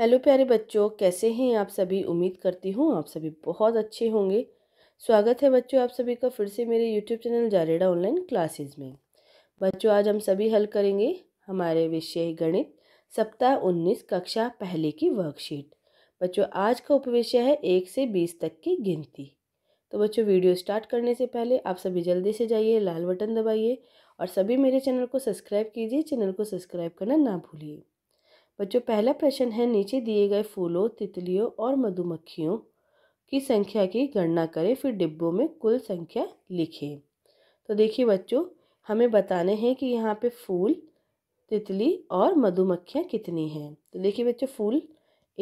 hello प्यारे बच्चों कैसे हैं आप सभी उम्मीद करती हूँ आप सभी बहुत अच्छे होंगे स्वागत है बच्चों आप सभी का फिर से मेरे यूट्यूब चैनल जारेडा ऑनलाइन क्लासेस में बच्चों आज हम सभी हल करेंगे हमारे विषय गणित सप्ताह उन्नीस कक्षा पहले की वर्कशीट बच्चों आज का उपविषय है एक से बीस तक की गिनती तो बच्चों वीडियो स्टार्ट करने से पहले आप सभी जल्दी से जाइए लाल बटन दबाइए और सभी मेरे चैनल को सब्सक्राइब कीजिए चैनल को सब्सक्राइब करना ना भूलिए बच्चों पहला प्रश्न है नीचे दिए गए फूलों तितलियों और मधुमक्खियों की संख्या की गणना करें फिर डिब्बों में कुल संख्या लिखें तो देखिए बच्चों हमें बताने हैं कि यहाँ पे फूल तितली और मधुमक्खियाँ कितनी हैं तो देखिए बच्चों फूल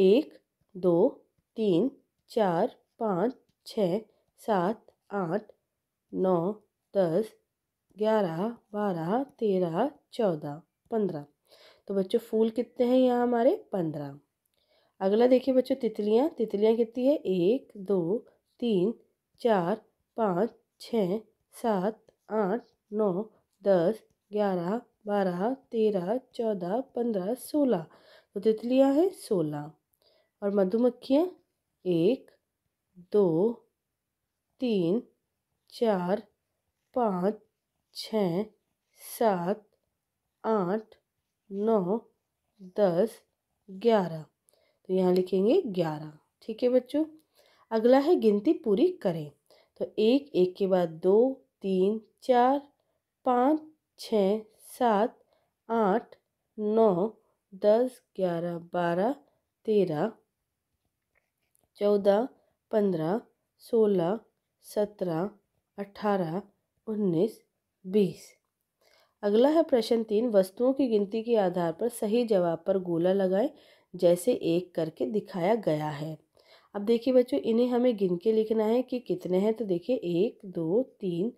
एक दो तीन चार पाँच छ सात आठ नौ दस ग्यारह बारह तेरह चौदह पंद्रह तो बच्चों फूल कितने हैं यहाँ हमारे पंद्रह अगला देखिए बच्चों तितलियाँ तितलियाँ कितनी है एक दो तीन चार पाँच छ सात आठ नौ दस ग्यारह बारह तेरह चौदह पंद्रह सोलह तो तितलियाँ हैं सोलह और मधुमक्खियाँ एक दो तीन चार पाँच छ सात आठ नौ दस ग्यारह तो यहाँ लिखेंगे ग्यारह ठीक है बच्चों अगला है गिनती पूरी करें तो एक एक के बाद दो तीन चार पाँच छ सात आठ नौ दस ग्यारह बारह तेरह चौदह पंद्रह सोलह सत्रह अठारह उन्नीस बीस अगला है प्रश्न तीन वस्तुओं की गिनती के आधार पर सही जवाब पर गोला लगाएं जैसे एक करके दिखाया गया है अब देखिए बच्चों इन्हें हमें गिन के लिखना है कि कितने हैं तो देखिए एक दो तीन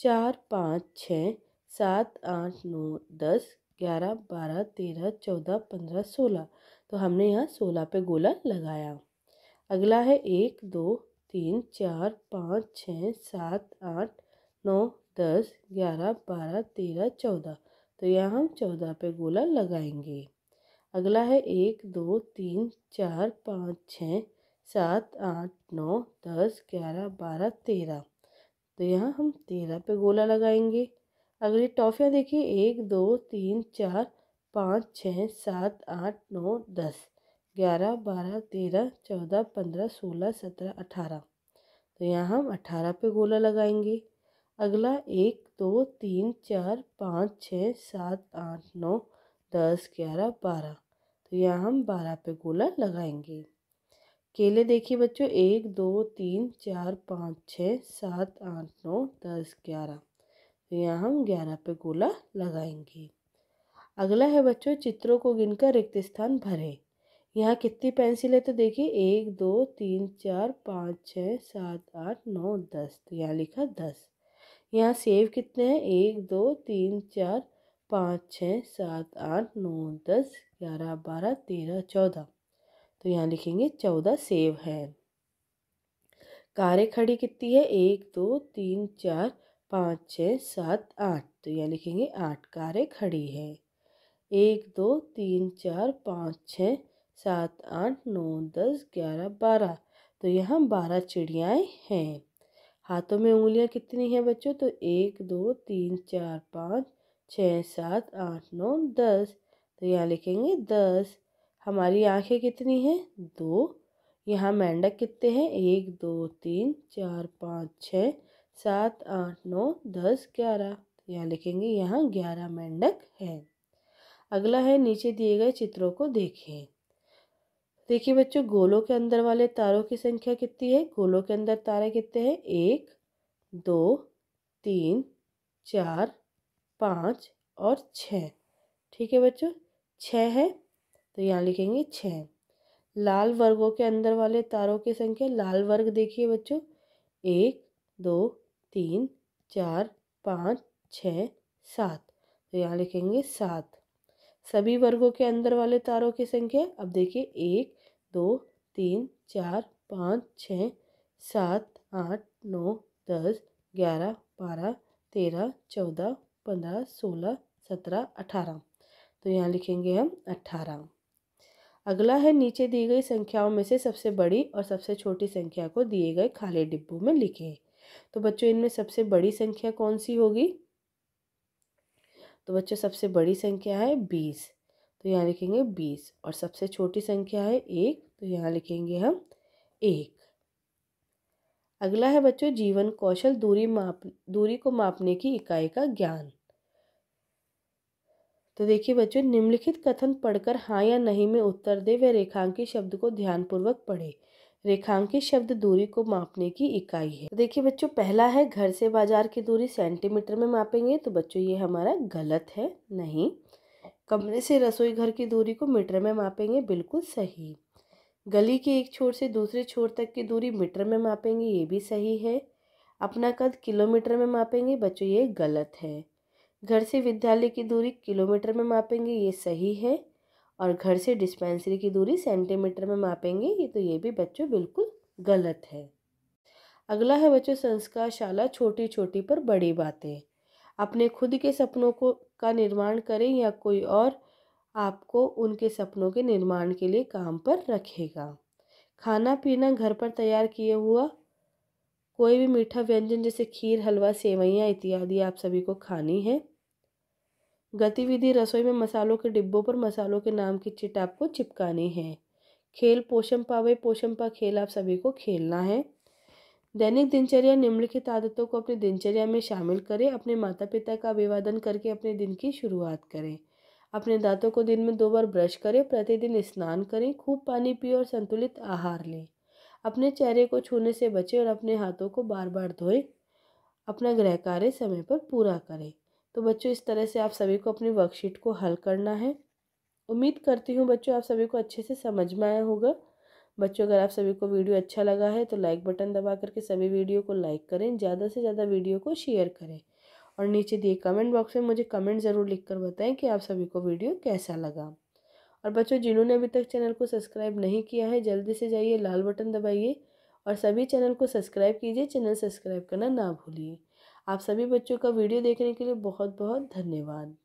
चार पाँच छः सात आठ नौ दस ग्यारह बारह तेरह चौदह पंद्रह सोलह तो हमने यहाँ सोलह पे गोला लगाया अगला है एक दो तीन चार पाँच छः सात आठ नौ दस ग्यारह बारह तेरह चौदह तो यहाँ हम चौदह पे गोला लगाएंगे अगला है एक दो तीन चार पाँच छः सात आठ नौ दस ग्यारह बारह तेरह तो यहाँ हम तेरह पे गोला लगाएंगे अगली टॉफियाँ देखिए एक दो तीन चार पाँच छः सात आठ नौ दस ग्यारह बारह तेरह चौदह पंद्रह सोलह सत्रह अठारह तो यहाँ हम अठारह पे गोला लगाएंगे अगला एक दो तीन चार पाँच छः सात आठ नौ दस ग्यारह बारह तो यहाँ हम बारह पे गोला लगाएंगे केले देखिए बच्चों एक दो तीन चार पाँच छः सात आठ नौ दस ग्यारह तो यहाँ हम ग्यारह पे गोला लगाएंगे अगला है बच्चों चित्रों को गिनकर रिक्त स्थान भरे यहाँ कितनी पेंसिल है तो देखिए एक दो तीन चार पाँच छः सात आठ नौ दस तो यहाँ लिखा दस यहाँ सेव कितने हैं एक दो तीन चार पाँच छः सात आठ नौ दस ग्यारह बारह तेरह चौदह तो यहाँ लिखेंगे चौदह सेव हैं कारें खड़ी कितनी है एक दो तीन चार पाँच छः सात आठ तो यहाँ लिखेंगे आठ कारें खड़ी है एक दो तीन चार पाँच छः सात आठ नौ दस ग्यारह बारह तो यहाँ बारह चिड़ियाएँ हैं हाथों में उंगलियां कितनी हैं बच्चों तो एक दो तीन चार पाँच छः सात आठ नौ दस तो यहाँ लिखेंगे दस हमारी आंखें कितनी हैं दो यहाँ मेंढक कितने हैं एक दो तीन चार पाँच छः सात आठ नौ दस ग्यारह तो यहाँ लिखेंगे यहाँ ग्यारह मेंढक हैं अगला है नीचे दिए गए चित्रों को देखें देखिए बच्चों गोलों के अंदर वाले तारों की संख्या कितनी है गोलों के अंदर तारे कितने हैं एक दो तीन चार पाँच और छः ठीक है बच्चों छः है तो यहाँ लिखेंगे छः लाल वर्गों के अंदर वाले तारों की संख्या लाल वर्ग देखिए बच्चों एक दो तीन चार पाँच छः सात तो यहाँ लिखेंगे सात सभी वर्गों के अंदर वाले तारों की संख्या अब देखिए एक दो तीन चार पाँच छः सात आठ नौ दस ग्यारह बारह तेरह चौदह पंद्रह सोलह सत्रह अठारह तो यहाँ लिखेंगे हम अठारह अगला है नीचे दी गई संख्याओं में से सबसे बड़ी और सबसे छोटी संख्या को दिए गए खाली डिब्बों में लिखें तो बच्चों इनमें सबसे बड़ी संख्या कौन सी होगी तो बच्चों सबसे बड़ी संख्या है बीस तो यहाँ लिखेंगे बीस और सबसे छोटी संख्या है एक तो यहाँ लिखेंगे हम एक अगला है बच्चों जीवन कौशल दूरी माप दूरी को मापने की इकाई का ज्ञान तो देखिए बच्चों निम्नलिखित कथन पढ़कर हाँ या नहीं में उत्तर दे व रेखांकित शब्द को ध्यानपूर्वक पढ़े रेखांकित शब्द दूरी को मापने की इकाई है तो देखिए बच्चों पहला है घर से बाजार की दूरी सेंटीमीटर में मापेंगे तो बच्चों ये हमारा गलत है नहीं कमरे से रसोई घर की दूरी को मीटर में मापेंगे बिल्कुल सही गली के एक छोर से दूसरे छोर तक की दूरी मीटर में मापेंगे ये भी सही है अपना कद किलोमीटर में मापेंगे बच्चों ये गलत है घर से विद्यालय की दूरी किलोमीटर में मापेंगे ये सही है और घर से डिस्पेंसरी की दूरी सेंटीमीटर में मापेंगे ये तो ये भी बच्चों बिल्कुल गलत है अगला है बच्चों संस्कार शाला छोटी छोटी पर बड़ी बातें अपने खुद के सपनों को का निर्माण करें या कोई और आपको उनके सपनों के निर्माण के लिए काम पर रखेगा खाना पीना घर पर तैयार किए हुआ कोई भी मीठा व्यंजन जैसे खीर हलवा सेवैयाँ इत्यादि आप सभी को खानी है गतिविधि रसोई में मसालों के डिब्बों पर मसालों के नाम की चिट आपको चिपकानी है खेल पोषम पावे पोषम पा खेल आप सभी को खेलना है दैनिक दिनचर्या निम्नलिखित आदतों को अपनी दिनचर्या में शामिल करें अपने माता पिता का अभिवादन करके अपने दिन की शुरुआत करें अपने दांतों को दिन में दो बार ब्रश करें प्रतिदिन स्नान करें खूब पानी पिए और संतुलित आहार लें अपने चेहरे को छूने से बचें और अपने हाथों को बार बार धोएं अपना गृह कार्य समय पर पूरा करें तो बच्चों इस तरह से आप सभी को अपनी वर्कशीट को हल करना है उम्मीद करती हूँ बच्चों आप सभी को अच्छे से समझ में आया होगा बच्चों अगर आप सभी को वीडियो अच्छा लगा है तो लाइक बटन दबा करके सभी वीडियो को लाइक करें ज़्यादा से ज़्यादा वीडियो को शेयर करें और नीचे दिए कमेंट बॉक्स में मुझे कमेंट ज़रूर लिख कर बताएं कि आप सभी को वीडियो कैसा लगा और बच्चों जिन्होंने अभी तक चैनल को सब्सक्राइब नहीं किया है जल्दी से जाइए लाल बटन दबाइए और सभी चैनल को सब्सक्राइब कीजिए चैनल सब्सक्राइब करना ना भूलिए आप सभी बच्चों का वीडियो देखने के लिए बहुत बहुत धन्यवाद